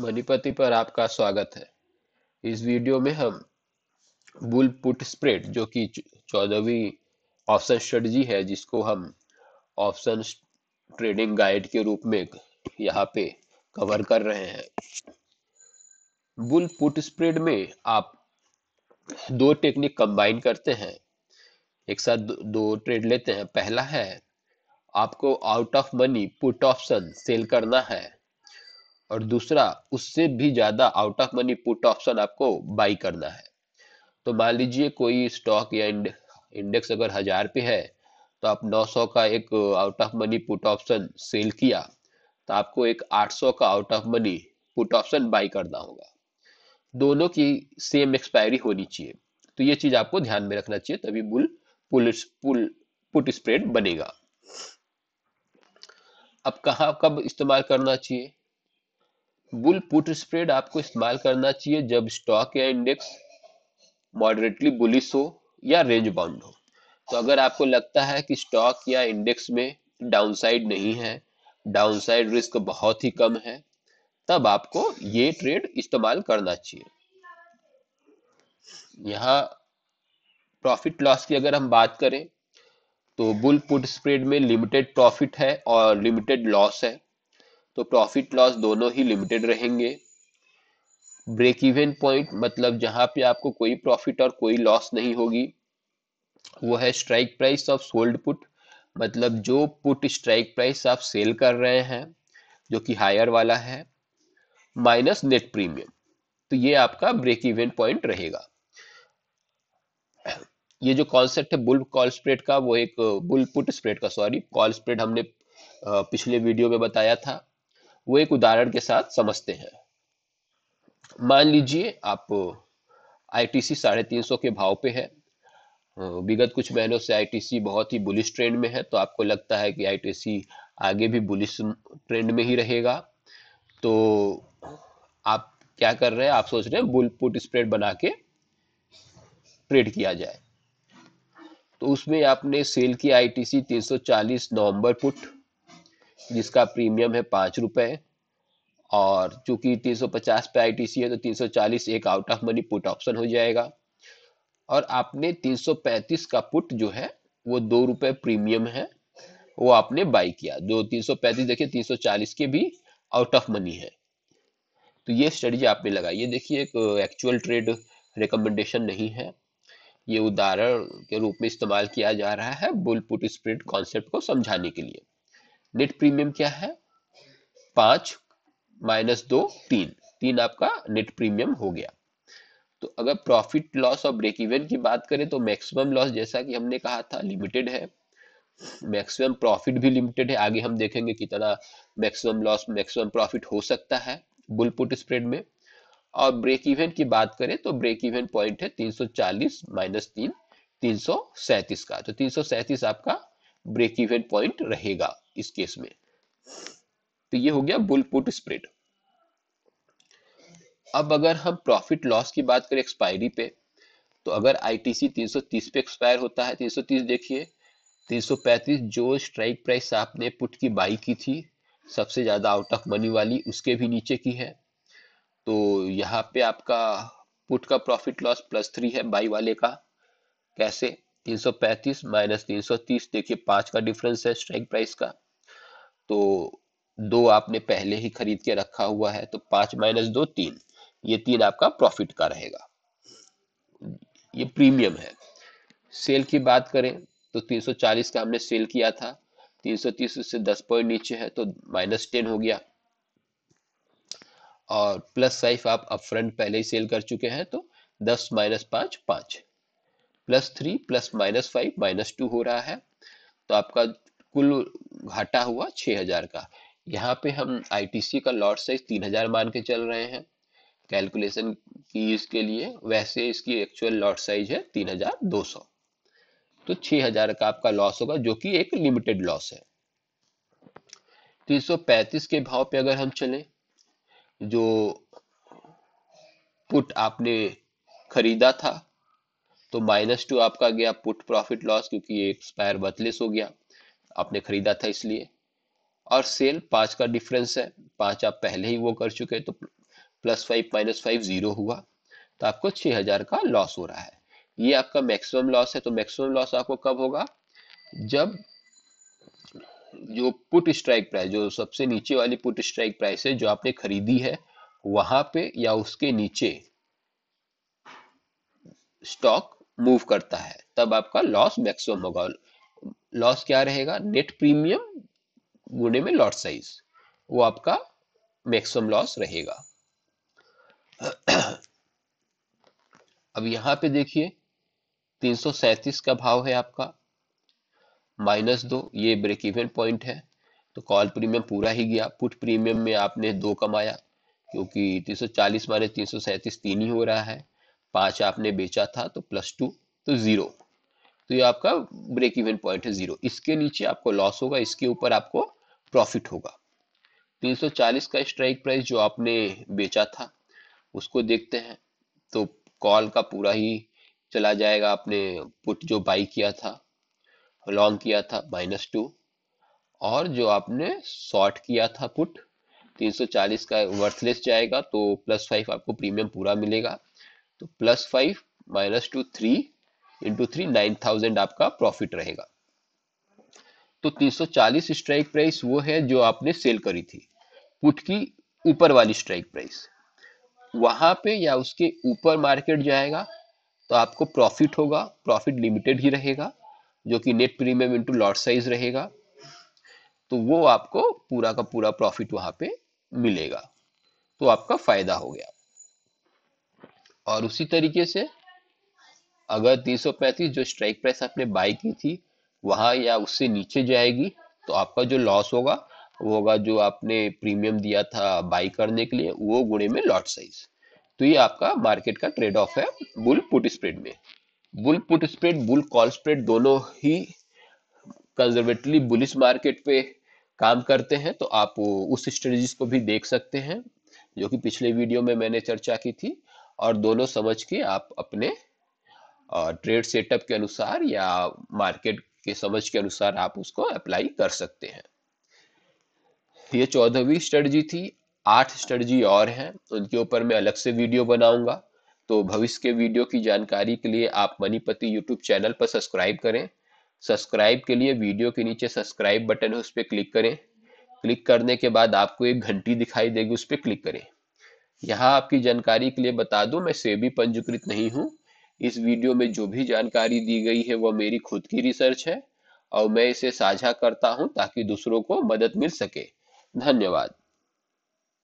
मनीपति पर आपका स्वागत है इस वीडियो में हम बुल पुट स्प्रेड जो कि चौदहवीं ऑप्शन स्ट्रेटजी है जिसको हम ऑप्शन ट्रेडिंग गाइड के रूप में यहाँ पे कवर कर रहे हैं बुल पुट स्प्रेड में आप दो टेक्निक कंबाइन करते हैं एक साथ दो, दो ट्रेड लेते हैं पहला है आपको out of money put option sell करना है और दूसरा उससे भी ज़्यादा out of money put option आपको बाई करना है तो मान लीजिए कोई स्टॉक या इंडेक्स अगर हज़ार पे है तो आप 900 का एक out of money put option sell किया तो आपको एक 800 का out of money put option buy करना होगा दोनों की सेम एक्सपायरी होनी चाहिए तो ये चीज़ आपको ध्यान में रखना चाहिए तभी bull pull pull put spread बनेगा अब कहा कब इस्तेमाल करना चाहिए बुल पुट स्प्रेड आपको इस्तेमाल करना चाहिए जब स्टॉक या इंडेक्स मॉडरेटली बुलिस हो या रेंज बाउंड हो तो अगर आपको लगता है कि स्टॉक या इंडेक्स में डाउनसाइड नहीं है डाउनसाइड रिस्क बहुत ही कम है तब आपको ये ट्रेड इस्तेमाल करना चाहिए यहाँ प्रॉफिट लॉस की अगर हम बात करें तो बुल पुट स्प्रेड में लिमिटेड प्रॉफिट है और लिमिटेड लॉस है तो प्रॉफिट लॉस दोनों ही लिमिटेड रहेंगे ब्रेक इवन पॉइंट मतलब जहां पे आपको कोई प्रॉफिट और कोई लॉस नहीं होगी वो है strike price of sold put मतलब जो पुट स्ट्राइक प्राइस आप सेल कर रहे हैं जो कि हायर वाला है माइनस नेट प्रीमियम तो ये आपका ब्रेक इवन पॉइंट रहेगा ये जो कॉन्सेप्ट है बुल कॉल स्प्रेड का वो एक बुल पुट स्प्रेड का सॉरी कॉल स्प्रेड हमने पिछले वीडियो में बताया था वो एक उदाहरण के साथ समझते हैं मान लीजिए आप आईटीसी साढ़े तीन सौ के भाव पे है विगत कुछ महीनों से आईटीसी बहुत ही बुलिश ट्रेंड में है तो आपको लगता है कि आईटीसी आगे भी बुलिश ट्रेंड में ही रहेगा तो आप क्या कर रहे हैं आप सोच रहे हैं बुल पुट स्प्रेड बना के ट्रेड किया जाए तो उसमें आपने सेल की आईटीसी 340 नवंबर पुट जिसका प्रीमियम है पाँच रुपये और चूंकि 350 पे आईटीसी है तो 340 एक out of money put option हो जाएगा और आपने 335 का पुट जो है वो दो रुपये प्रीमियम है वो आपने बाई किया जो 335 देखिए 340 के भी आउट ऑफ मनी है तो ये स्ट्रेटजी आपने लगाई ये देखिए एक एक्चुअल ट्रेड रिकमेंडेशन नहीं है ये उदाहरण के रूप में इस्तेमाल किया जा रहा है बुल पुट स्प्रिट कॉन्सेप्ट को समझाने के लिए नेट प्रीमियम क्या है पांच माइनस दो तीन तीन आपका नेट प्रीमियम हो गया तो अगर प्रॉफिट लॉस और ब्रेक इवन की बात करें तो मैक्सिमम लॉस जैसा कि हमने कहा था लिमिटेड है मैक्सिमम प्रॉफिट भी लिमिटेड है आगे हम देखेंगे कितना मैक्सिमम लॉस मैक्सिमम प्रॉफिट हो सकता है बुल पुट स्प्रेड में और ब्रेक इवन की बात करें तो ब्रेक इवन पॉइंट है 340 माइनस तीन तीन का तो तीन आपका ब्रेक इवन पॉइंट रहेगा इस केस में तो ये हो गया बुल पुट स्प्रेड अब अगर हम प्रॉफिट लॉस की बात करें एक्सपायरी पे तो अगर आईटीसी 330 पे एक्सपायर होता है 330 देखिए 335 जो स्ट्राइक प्राइस आपने पुट की बाई की थी सबसे ज़्यादा आउट ऑफ मनी वाली उसके भी नीचे की है तो यहाँ पे आपका पुट का प्रॉफिट लॉस प्लस थ्री है बाई वाले का कैसे 335 माइनस तीस देखिए पांच का डिफरेंस है स्ट्राइक प्राइस का तो दो आपने पहले ही खरीद के रखा हुआ है तो पांच माइनस दो तीन ये तीन आपका प्रॉफिट का रहेगा ये प्रीमियम है सेल की बात करें तो 340 का हमने सेल किया था 330 से 10 पॉइंट नीचे है तो माइनस टेन हो गया और प्लस फाइव आप अपफ्रंट पहले ही सेल कर चुके हैं तो 10 माइनस पांच पांच plus three plus minus five minus two हो रहा है तो आपका कुल घाटा हुआ 6000 का यहाँ पे हम आईटीसी का लॉट साइज 3000 मान के चल रहे हैं कैलकुलेशन की इसके लिए वैसे इसकी एक्चुअल लॉट साइज है 3200 तो 6000 का आपका लॉस होगा जो कि एक लिमिटेड लॉस है 335 के भाव पे अगर हम चले जो पुट आपने खरीदा था तो माइनस टू आपका गया पुट प्रॉफिट लॉस क्योंकि एक्सपायर बतलिस हो गया आपने खरीदा था इसलिए और सेल पाँच का डिफरेंस है पाँच आप पहले ही वो कर चुके तो plus five minus five zero हुआ तो आपको छः हज़ार का लॉस हो रहा है ये आपका मैक्सिमम लॉस है तो मैक्सिमम लॉस आपको कब होगा जब जो पुट स्ट्राइक प्राइस जो सबसे नीचे वाली पुट स्ट्राइक प्राइस है जो आपने खरीदी है वहां पे या उसके नीचे स्टॉक मूव करता है तब आपका लॉस मैक्सिमम होगा लॉस क्या रहेगा नेट प्रीमियम गुणे में लॉट साइज वो आपका मैक्सिमम लॉस रहेगा अब यहां पे देखिए 337 का भाव है आपका माइनस दो ये ब्रेक इवन पॉइंट है तो कॉल प्रीमियम पूरा ही गया पुट प्रीमियम में आपने दो कमाया क्योंकि 340 माइनस तीन तीन ही हो रहा है पांच आपने बेचा था तो प्लस टू तो जीरो तो ये आपका ब्रेक इवन पॉइंट है जीरो इसके नीचे आपको लॉस होगा इसके ऊपर आपको प्रॉफिट होगा 340 का स्ट्राइक प्राइस जो आपने बेचा था उसको देखते हैं तो कॉल का पूरा ही चला जाएगा आपने पुट जो बाई किया था लॉन्ग किया था माइनस टू और जो आपने शॉर्ट किया था पुट 340 का वर्थलेस जाएगा तो प्लस फाइव आपको प्रीमियम पूरा मिलेगा तो plus five minus two three into three nine thousand आपका प्रॉफिट रहेगा तो 340 स्ट्राइक प्राइस वो है जो आपने सेल करी थी पुट की ऊपर वाली स्ट्राइक प्राइस वहां पे या उसके ऊपर मार्केट जाएगा तो आपको प्रॉफिट होगा प्रॉफिट लिमिटेड ही रहेगा जो कि net premium into lot size रहेगा तो वो आपको पूरा का पूरा प्रॉफिट वहां पे मिलेगा तो आपका फायदा हो गया और उसी तरीके से अगर तीन जो स्ट्राइक प्राइस आपने बाई की थी वहां या उससे नीचे जाएगी तो आपका जो लॉस होगा वो होगा जो आपने प्रीमियम दिया था बाई करने के लिए वो गुणे में लॉट साइज तो ये आपका मार्केट का ट्रेड ऑफ है बुल पुट स्प्रेड में bull put spread bull call spread दोनों ही कंजर्वेटिवली बुलिस मार्केट पे काम करते हैं तो आप उस स्ट्रेटजीज को भी देख सकते हैं जो कि पिछले वीडियो में मैंने चर्चा की थी और दोनों समझ के आप अपने ट्रेड सेटअप के अनुसार या मार्केट के समझ के अनुसार आप उसको अप्लाई कर सकते हैं ये चौदहवीं स्ट्रेटजी थी आठ स्ट्रेटजी और हैं उनके ऊपर मैं अलग से वीडियो बनाऊंगा तो भविष्य के वीडियो की जानकारी के लिए आप मनीपति यूट्यूब चैनल पर सब्सक्राइब करें सब्सक्राइब के लिए वीडियो के नीचे सब्सक्राइब बटन है उस पर क्लिक करें क्लिक करने के बाद आपको एक घंटी दिखाई देगी उस पर क्लिक करें यहाँ आपकी जानकारी के लिए बता दूं मैं सेबी पंजीकृत नहीं हूँ इस वीडियो में जो भी जानकारी दी गई है वह मेरी खुद की रिसर्च है और मैं इसे साझा करता हूं ताकि दूसरों को मदद मिल सके धन्यवाद